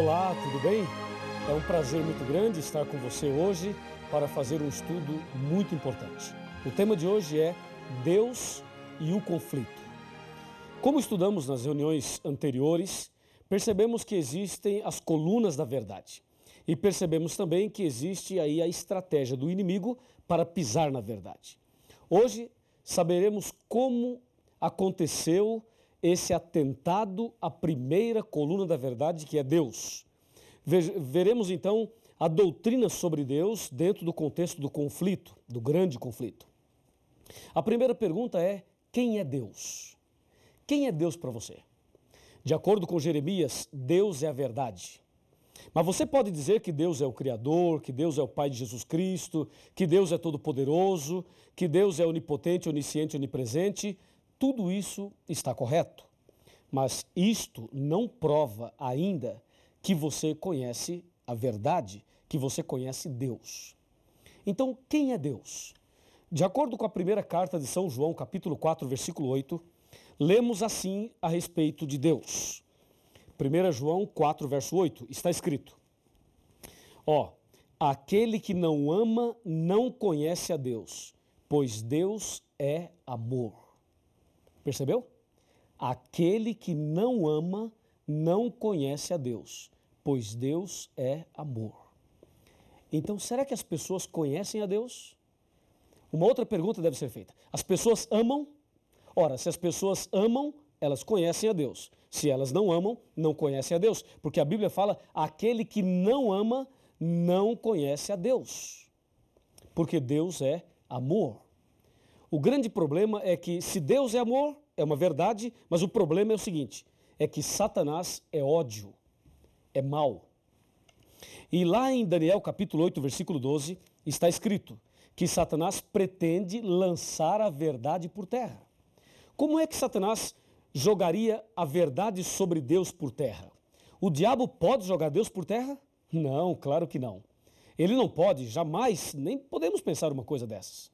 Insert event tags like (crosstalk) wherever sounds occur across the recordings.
Olá, tudo bem? É um prazer muito grande estar com você hoje para fazer um estudo muito importante. O tema de hoje é Deus e o conflito. Como estudamos nas reuniões anteriores, percebemos que existem as colunas da verdade. E percebemos também que existe aí a estratégia do inimigo para pisar na verdade. Hoje saberemos como aconteceu esse atentado à primeira coluna da verdade, que é Deus. Veremos então a doutrina sobre Deus dentro do contexto do conflito, do grande conflito. A primeira pergunta é: quem é Deus? Quem é Deus para você? De acordo com Jeremias, Deus é a verdade. Mas você pode dizer que Deus é o Criador, que Deus é o Pai de Jesus Cristo, que Deus é todo-poderoso, que Deus é onipotente, onisciente, onipresente, tudo isso está correto, mas isto não prova ainda que você conhece a verdade, que você conhece Deus. Então, quem é Deus? De acordo com a primeira carta de São João, capítulo 4, versículo 8, lemos assim a respeito de Deus. 1 João 4, verso 8, está escrito: Ó, aquele que não ama não conhece a Deus, pois Deus é amor. Percebeu? Aquele que não ama não conhece a Deus, pois Deus é amor. Então, será que as pessoas conhecem a Deus? Uma outra pergunta deve ser feita: as pessoas amam? Ora, se as pessoas amam, elas conhecem a Deus. Se elas não amam, não conhecem a Deus, porque a Bíblia fala: aquele que não ama não conhece a Deus, porque Deus é amor. O grande problema é que se Deus é amor, é uma verdade, mas o problema é o seguinte: é que Satanás é ódio, é mal. E lá em Daniel capítulo 8, versículo 12, está escrito que Satanás pretende lançar a verdade por terra. Como é que Satanás jogaria a verdade sobre Deus por terra? O diabo pode jogar Deus por terra? Não, claro que não. Ele não pode, jamais, nem podemos pensar uma coisa dessas.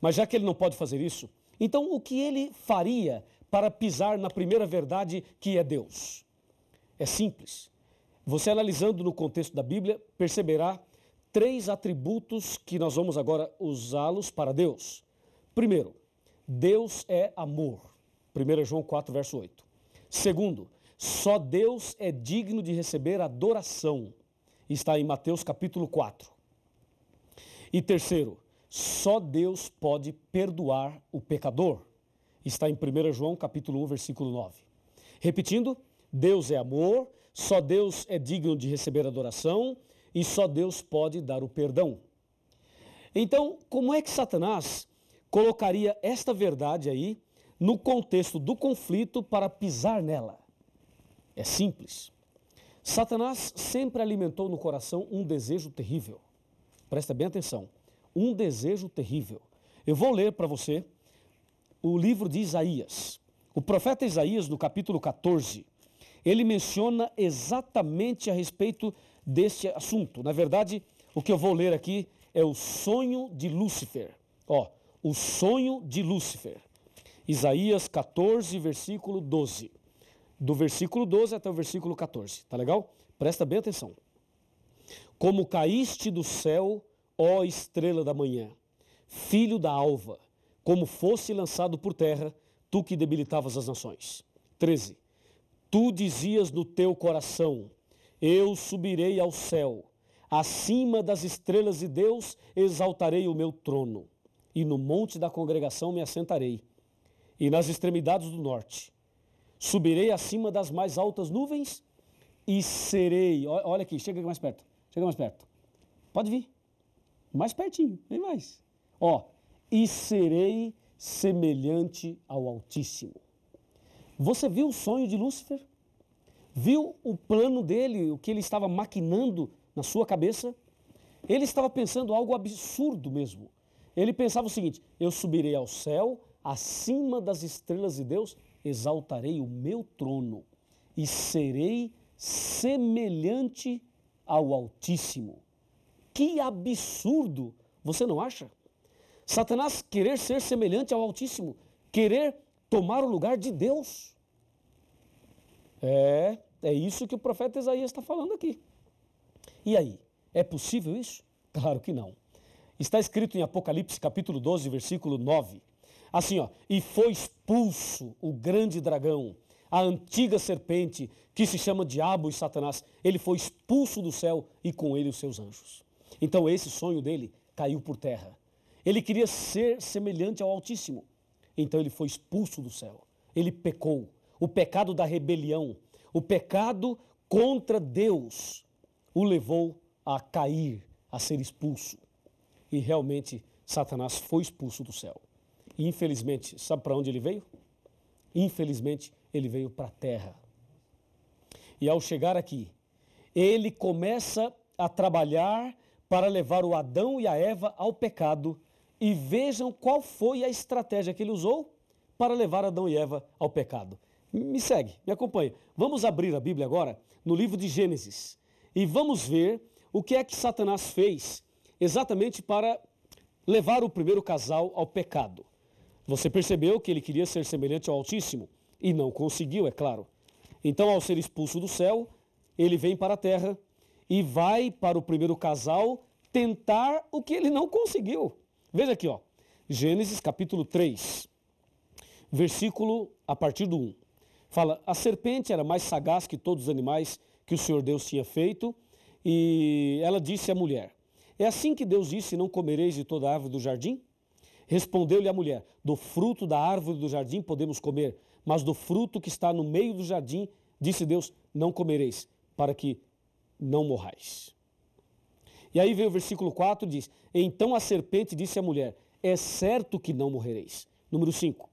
Mas já que ele não pode fazer isso, então o que ele faria para pisar na primeira verdade que é Deus? É simples. Você analisando no contexto da Bíblia, perceberá três atributos que nós vamos agora usá-los para Deus. Primeiro, Deus é amor. 1 João 4, verso 8. Segundo, só Deus é digno de receber adoração. Está em Mateus capítulo 4. E terceiro, só Deus pode perdoar o pecador. Está em 1 João capítulo 1, versículo 9. Repetindo, Deus é amor, só Deus é digno de receber adoração e só Deus pode dar o perdão. Então, como é que Satanás colocaria esta verdade aí no contexto do conflito para pisar nela? É simples. Satanás sempre alimentou no coração um desejo terrível. Presta bem atenção um desejo terrível. Eu vou ler para você o livro de Isaías. O profeta Isaías, no capítulo 14, ele menciona exatamente a respeito deste assunto. Na verdade, o que eu vou ler aqui é o sonho de Lúcifer. Ó, o sonho de Lúcifer. Isaías 14, versículo 12. Do versículo 12 até o versículo 14, tá legal? Presta bem atenção. Como caíste do céu, Ó estrela da manhã, filho da alva, como fosse lançado por terra, tu que debilitavas as nações. 13. Tu dizias no teu coração: Eu subirei ao céu, acima das estrelas de Deus exaltarei o meu trono, e no monte da congregação me assentarei, e nas extremidades do norte. Subirei acima das mais altas nuvens e serei. Olha aqui, chega mais perto, chega mais perto. Pode vir mais pertinho, vem mais. Ó, e serei semelhante ao Altíssimo. Você viu o sonho de Lúcifer? Viu o plano dele, o que ele estava maquinando na sua cabeça? Ele estava pensando algo absurdo mesmo. Ele pensava o seguinte: eu subirei ao céu, acima das estrelas de Deus, exaltarei o meu trono e serei semelhante ao Altíssimo. Que absurdo! Você não acha? Satanás querer ser semelhante ao Altíssimo, querer tomar o lugar de Deus. É, é isso que o profeta Isaías está falando aqui. E aí, é possível isso? Claro que não. Está escrito em Apocalipse capítulo 12, versículo 9. Assim, ó, e foi expulso o grande dragão, a antiga serpente, que se chama Diabo e Satanás. Ele foi expulso do céu e com ele os seus anjos. Então esse sonho dele caiu por terra. Ele queria ser semelhante ao Altíssimo. Então ele foi expulso do céu. Ele pecou. O pecado da rebelião, o pecado contra Deus, o levou a cair, a ser expulso. E realmente Satanás foi expulso do céu. E infelizmente, sabe para onde ele veio? Infelizmente, ele veio para a terra. E ao chegar aqui, ele começa a trabalhar para levar o Adão e a Eva ao pecado. E vejam qual foi a estratégia que ele usou para levar Adão e Eva ao pecado. Me segue, me acompanha. Vamos abrir a Bíblia agora no livro de Gênesis e vamos ver o que é que Satanás fez exatamente para levar o primeiro casal ao pecado. Você percebeu que ele queria ser semelhante ao Altíssimo e não conseguiu, é claro. Então, ao ser expulso do céu, ele vem para a terra e vai para o primeiro casal tentar o que ele não conseguiu. Veja aqui, ó. Gênesis capítulo 3, versículo a partir do 1. Fala: "A serpente era mais sagaz que todos os animais que o Senhor Deus tinha feito, e ela disse à mulher: É assim que Deus disse: Não comereis de toda a árvore do jardim?" Respondeu-lhe a mulher: Do fruto da árvore do jardim podemos comer, mas do fruto que está no meio do jardim, disse Deus: Não comereis, para que não morrais. E aí vem o versículo 4, diz, Então a serpente disse à mulher, é certo que não morrereis. Número 5.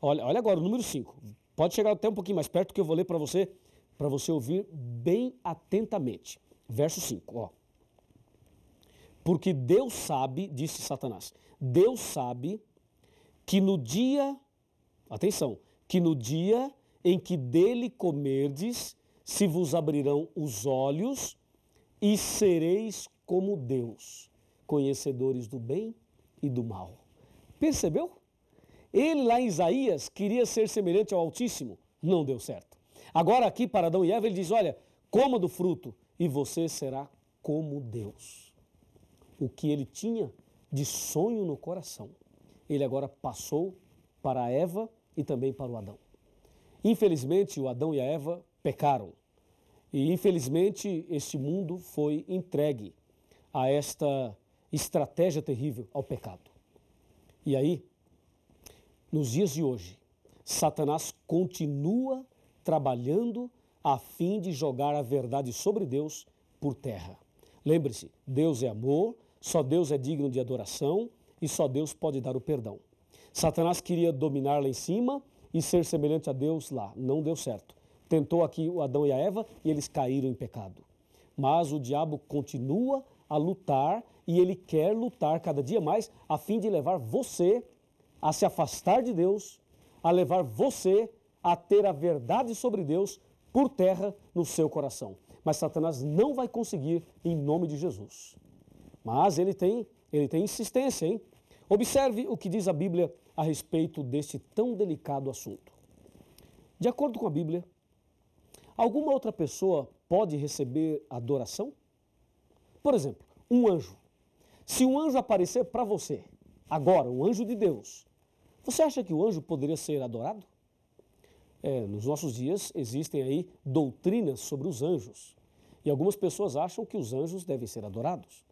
Olha, olha agora o número 5. Pode chegar até um pouquinho mais perto que eu vou ler para você, para você ouvir bem atentamente. Verso 5, Porque Deus sabe, disse Satanás, Deus sabe que no dia, atenção, que no dia em que dele comerdes, se vos abrirão os olhos e sereis como Deus, conhecedores do bem e do mal. Percebeu? Ele lá em Isaías queria ser semelhante ao Altíssimo, não deu certo. Agora aqui para Adão e Eva ele diz: "Olha, coma do fruto e você será como Deus". O que ele tinha de sonho no coração, ele agora passou para Eva e também para o Adão. Infelizmente, o Adão e a Eva pecaram. E infelizmente este mundo foi entregue a esta estratégia terrível ao pecado. E aí, nos dias de hoje, Satanás continua trabalhando a fim de jogar a verdade sobre Deus por terra. Lembre-se, Deus é amor, só Deus é digno de adoração e só Deus pode dar o perdão. Satanás queria dominar lá em cima e ser semelhante a Deus lá. Não deu certo tentou aqui o Adão e a Eva e eles caíram em pecado. Mas o diabo continua a lutar e ele quer lutar cada dia mais a fim de levar você a se afastar de Deus, a levar você a ter a verdade sobre Deus por terra no seu coração. Mas Satanás não vai conseguir em nome de Jesus. Mas ele tem, ele tem insistência, hein? Observe o que diz a Bíblia a respeito deste tão delicado assunto. De acordo com a Bíblia, Alguma outra pessoa pode receber adoração? Por exemplo, um anjo. Se um anjo aparecer para você, agora, um anjo de Deus, você acha que o anjo poderia ser adorado? É, nos nossos dias existem aí doutrinas sobre os anjos. E algumas pessoas acham que os anjos devem ser adorados.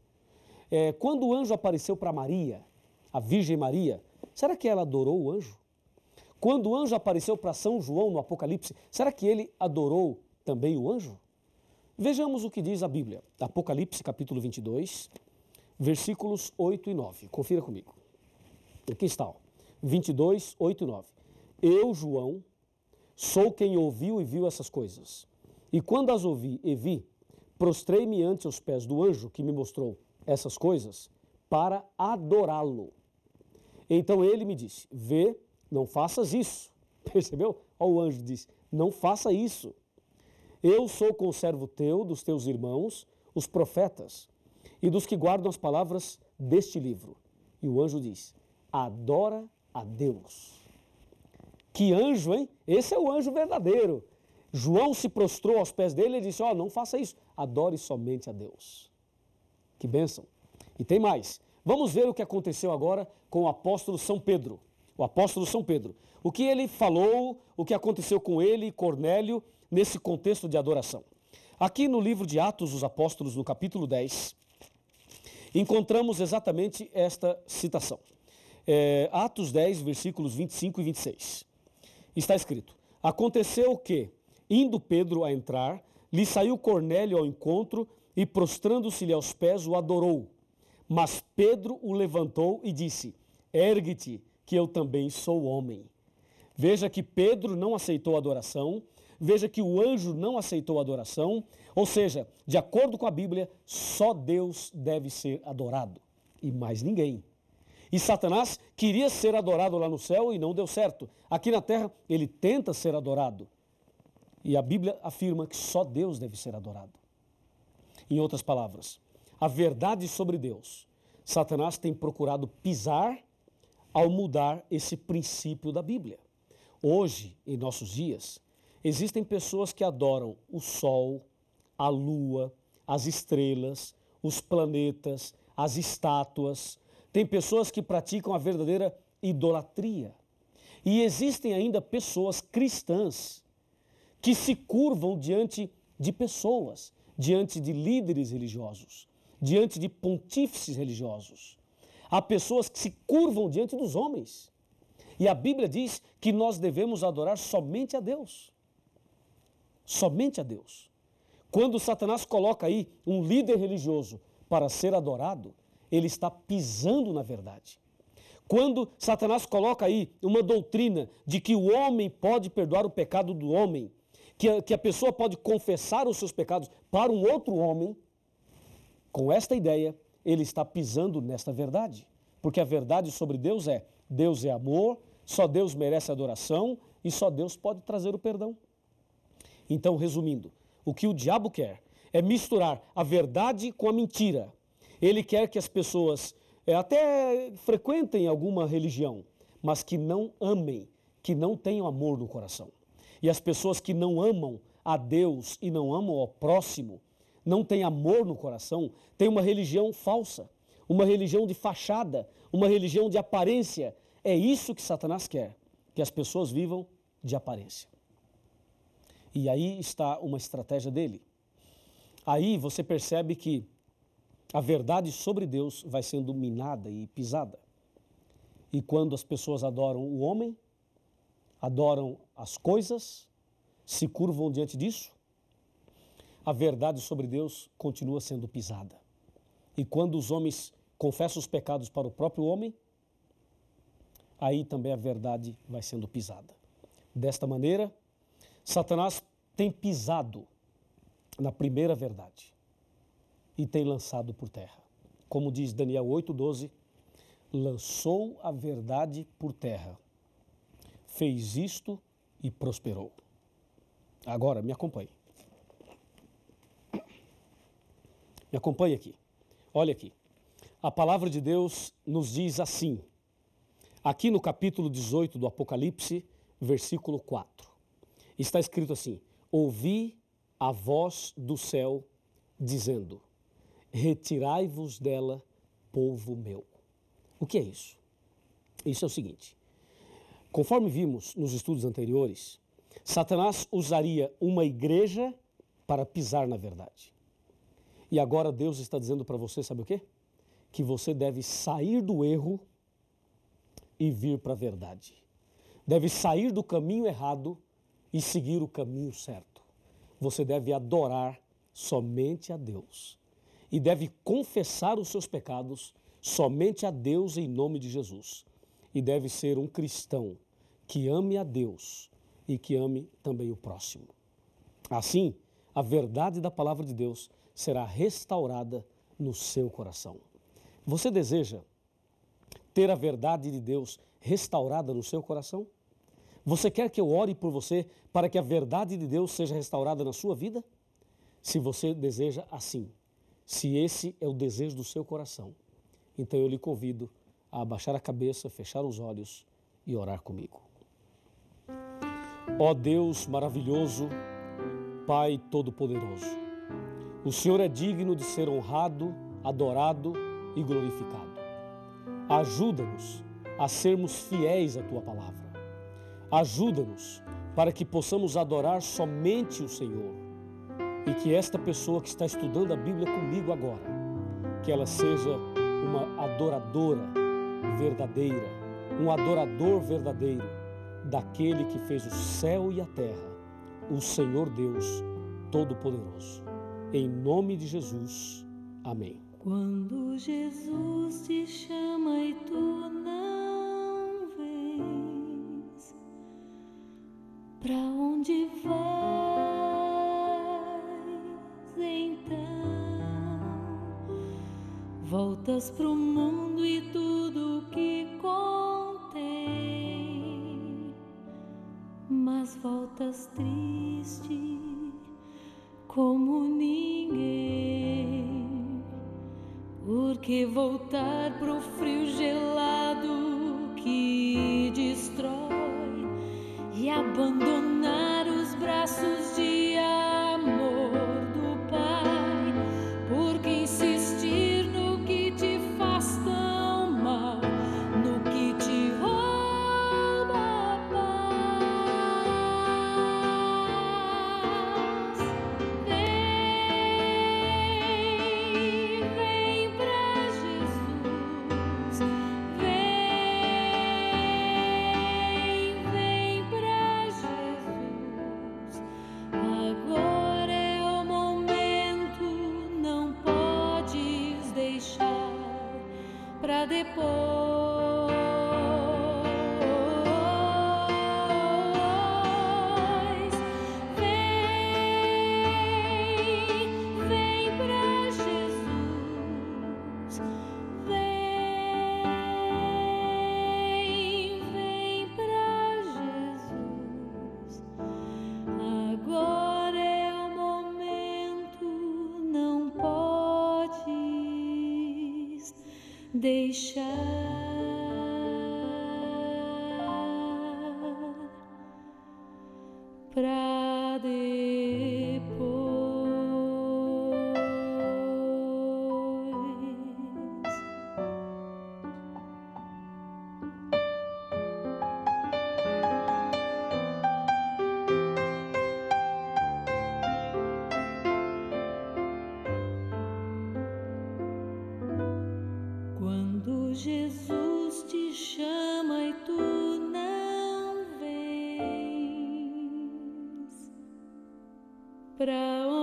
É, quando o anjo apareceu para Maria, a Virgem Maria, será que ela adorou o anjo? Quando o anjo apareceu para São João no Apocalipse, será que ele adorou também o anjo? Vejamos o que diz a Bíblia. Apocalipse, capítulo 22, versículos 8 e 9. Confira comigo. Aqui está, ó. 22, 8 e 9. Eu, João, sou quem ouviu e viu essas coisas. E quando as ouvi e vi, prostrei-me ante os pés do anjo que me mostrou essas coisas para adorá-lo. Então ele me disse: Vê, não faças isso. (laughs) Percebeu? Olha o anjo disse, não faça isso. Eu sou conservo teu, dos teus irmãos, os profetas, e dos que guardam as palavras deste livro. E o anjo diz, adora a Deus. Que anjo, hein? Esse é o anjo verdadeiro. João se prostrou aos pés dele e disse, ó, oh, não faça isso, adore somente a Deus. Que bênção. E tem mais. Vamos ver o que aconteceu agora com o apóstolo São Pedro o apóstolo São Pedro, o que ele falou, o que aconteceu com ele e Cornélio nesse contexto de adoração. Aqui no livro de Atos dos Apóstolos, no capítulo 10, encontramos exatamente esta citação. É, Atos 10, versículos 25 e 26. Está escrito: Aconteceu que, indo Pedro a entrar, lhe saiu Cornélio ao encontro e, prostrando-se-lhe aos pés, o adorou. Mas Pedro o levantou e disse: Ergue-te que eu também sou homem. Veja que Pedro não aceitou a adoração, veja que o anjo não aceitou a adoração, ou seja, de acordo com a Bíblia, só Deus deve ser adorado e mais ninguém. E Satanás queria ser adorado lá no céu e não deu certo. Aqui na terra, ele tenta ser adorado. E a Bíblia afirma que só Deus deve ser adorado. Em outras palavras, a verdade sobre Deus, Satanás tem procurado pisar ao mudar esse princípio da Bíblia. Hoje, em nossos dias, existem pessoas que adoram o sol, a lua, as estrelas, os planetas, as estátuas. Tem pessoas que praticam a verdadeira idolatria. E existem ainda pessoas cristãs que se curvam diante de pessoas, diante de líderes religiosos, diante de pontífices religiosos. Há pessoas que se curvam diante dos homens. E a Bíblia diz que nós devemos adorar somente a Deus. Somente a Deus. Quando Satanás coloca aí um líder religioso para ser adorado, ele está pisando na verdade. Quando Satanás coloca aí uma doutrina de que o homem pode perdoar o pecado do homem, que a, que a pessoa pode confessar os seus pecados para um outro homem, com esta ideia, ele está pisando nesta verdade. Porque a verdade sobre Deus é: Deus é amor, só Deus merece adoração e só Deus pode trazer o perdão. Então, resumindo, o que o diabo quer é misturar a verdade com a mentira. Ele quer que as pessoas é, até frequentem alguma religião, mas que não amem, que não tenham amor no coração. E as pessoas que não amam a Deus e não amam ao próximo, não tem amor no coração, tem uma religião falsa, uma religião de fachada, uma religião de aparência. É isso que Satanás quer, que as pessoas vivam de aparência. E aí está uma estratégia dele. Aí você percebe que a verdade sobre Deus vai sendo minada e pisada. E quando as pessoas adoram o homem, adoram as coisas, se curvam diante disso, a verdade sobre Deus continua sendo pisada. E quando os homens confessam os pecados para o próprio homem, aí também a verdade vai sendo pisada. Desta maneira, Satanás tem pisado na primeira verdade e tem lançado por terra. Como diz Daniel 8,12, lançou a verdade por terra, fez isto e prosperou. Agora, me acompanhe. Me acompanhe aqui. Olha aqui. A palavra de Deus nos diz assim, aqui no capítulo 18 do Apocalipse, versículo 4. Está escrito assim: Ouvi a voz do céu dizendo: Retirai-vos dela, povo meu. O que é isso? Isso é o seguinte: conforme vimos nos estudos anteriores, Satanás usaria uma igreja para pisar na verdade. E agora Deus está dizendo para você, sabe o quê? Que você deve sair do erro e vir para a verdade. Deve sair do caminho errado e seguir o caminho certo. Você deve adorar somente a Deus e deve confessar os seus pecados somente a Deus em nome de Jesus. E deve ser um cristão que ame a Deus e que ame também o próximo. Assim, a verdade da palavra de Deus será restaurada no seu coração. Você deseja ter a verdade de Deus restaurada no seu coração? Você quer que eu ore por você para que a verdade de Deus seja restaurada na sua vida? Se você deseja assim, se esse é o desejo do seu coração, então eu lhe convido a abaixar a cabeça, fechar os olhos e orar comigo. Ó Deus maravilhoso, Pai Todo-Poderoso, o Senhor é digno de ser honrado, adorado e glorificado. Ajuda-nos a sermos fiéis à tua palavra. Ajuda-nos para que possamos adorar somente o Senhor e que esta pessoa que está estudando a Bíblia comigo agora, que ela seja uma adoradora verdadeira, um adorador verdadeiro daquele que fez o céu e a terra, o Senhor Deus Todo-Poderoso. Em nome de Jesus. Amém. Quando Jesus te chama e tu não vens, para onde vais então? Voltas pro mundo e tudo que contém, mas voltas triste que voltar pro frio gelado. deixar. para